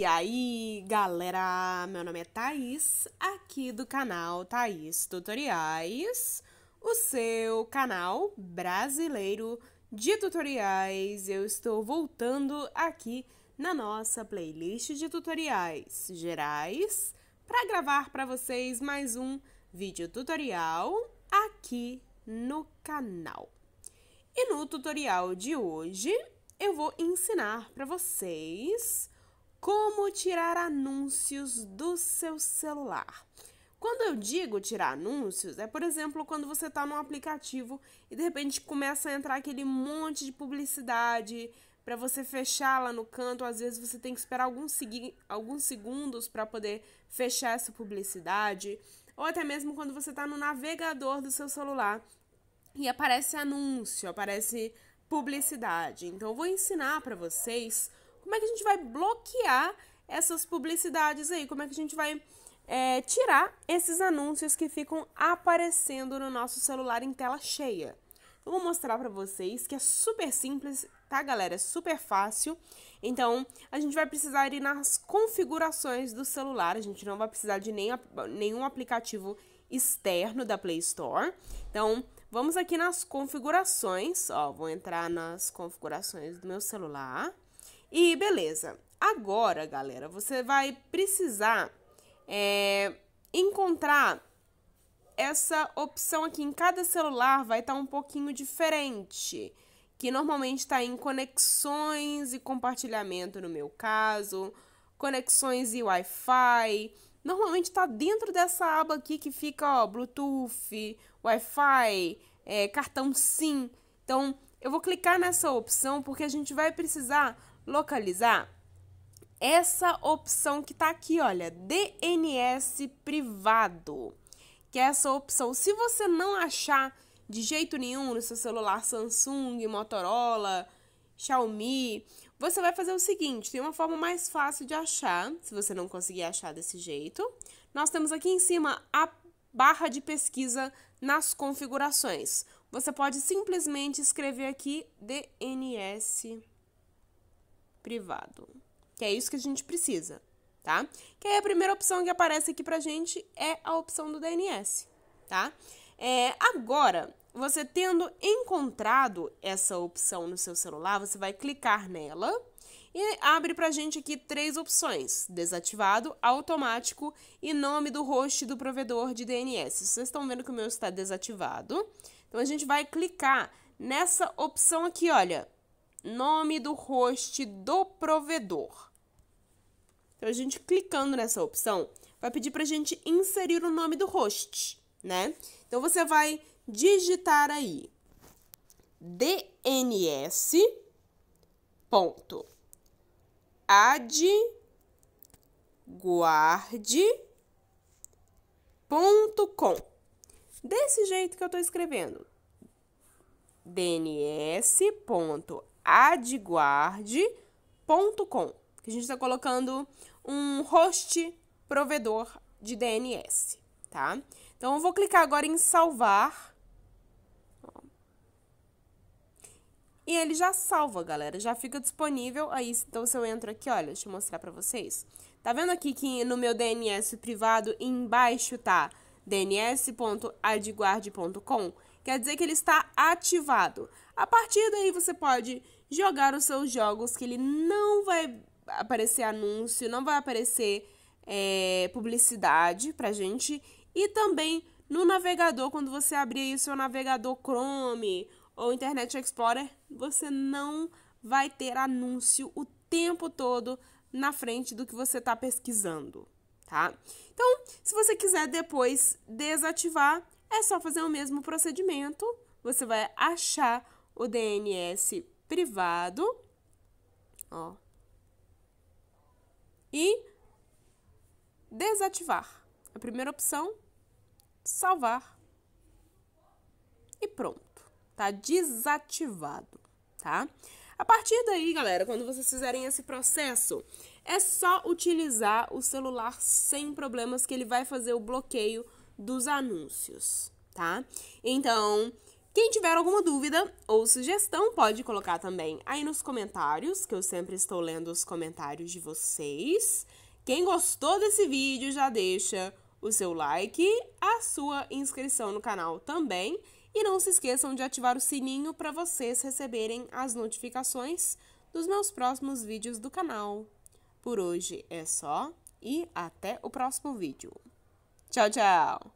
E aí, galera, meu nome é Thaís, aqui do canal Thaís Tutoriais, o seu canal brasileiro de tutoriais. Eu estou voltando aqui na nossa playlist de tutoriais gerais para gravar para vocês mais um vídeo tutorial aqui no canal. E no tutorial de hoje, eu vou ensinar para vocês como tirar anúncios do seu celular? Quando eu digo tirar anúncios, é por exemplo quando você está num aplicativo e de repente começa a entrar aquele monte de publicidade para você fechar lá no canto. Às vezes você tem que esperar alguns, segui alguns segundos para poder fechar essa publicidade. Ou até mesmo quando você está no navegador do seu celular e aparece anúncio, aparece publicidade. Então eu vou ensinar para vocês como é que a gente vai bloquear essas publicidades aí? Como é que a gente vai é, tirar esses anúncios que ficam aparecendo no nosso celular em tela cheia? Eu vou mostrar para vocês que é super simples, tá, galera? É super fácil. Então, a gente vai precisar ir nas configurações do celular. A gente não vai precisar de nem, nenhum aplicativo externo da Play Store. Então, vamos aqui nas configurações. Ó, vou entrar nas configurações do meu celular. E beleza. Agora, galera, você vai precisar é, encontrar essa opção aqui. Em cada celular vai estar tá um pouquinho diferente, que normalmente está em conexões e compartilhamento, no meu caso, conexões e Wi-Fi. Normalmente está dentro dessa aba aqui que fica ó, Bluetooth, Wi-Fi, é, cartão SIM. Então, eu vou clicar nessa opção porque a gente vai precisar localizar essa opção que está aqui, olha, DNS privado, que é essa opção. Se você não achar de jeito nenhum no seu celular Samsung, Motorola, Xiaomi, você vai fazer o seguinte, tem uma forma mais fácil de achar, se você não conseguir achar desse jeito. Nós temos aqui em cima a barra de pesquisa nas configurações. Você pode simplesmente escrever aqui DNS privado. Que é isso que a gente precisa, tá? Que aí a primeira opção que aparece aqui pra gente é a opção do DNS, tá? É, agora, você tendo encontrado essa opção no seu celular, você vai clicar nela e abre pra gente aqui três opções: desativado, automático e nome do host do provedor de DNS. Vocês estão vendo que o meu está desativado. Então a gente vai clicar nessa opção aqui, olha, nome do host do provedor. Então, a gente clicando nessa opção, vai pedir para a gente inserir o nome do host, né? Então, você vai digitar aí DNS ponto Desse jeito que eu estou escrevendo. DNS ponto adguard.com. que A gente está colocando um host provedor de DNS, tá? Então, eu vou clicar agora em salvar. E ele já salva, galera, já fica disponível. Aí, então, se eu entro aqui, olha, deixa eu mostrar para vocês. Tá vendo aqui que no meu DNS privado, embaixo tá dns.adguard.com? Quer dizer que ele está ativado. A partir daí você pode jogar os seus jogos que ele não vai aparecer anúncio, não vai aparecer é, publicidade pra gente. E também no navegador, quando você abrir aí o seu navegador Chrome ou Internet Explorer, você não vai ter anúncio o tempo todo na frente do que você está pesquisando, tá? Então, se você quiser depois desativar, é só fazer o mesmo procedimento. Você vai achar o DNS privado, ó, e desativar. A primeira opção, salvar e pronto, tá desativado, tá? A partir daí, galera, quando vocês fizerem esse processo, é só utilizar o celular sem problemas que ele vai fazer o bloqueio dos anúncios, tá? Então, quem tiver alguma dúvida ou sugestão, pode colocar também aí nos comentários, que eu sempre estou lendo os comentários de vocês. Quem gostou desse vídeo, já deixa o seu like, a sua inscrição no canal também. E não se esqueçam de ativar o sininho para vocês receberem as notificações dos meus próximos vídeos do canal. Por hoje é só e até o próximo vídeo. Tchau, tchau.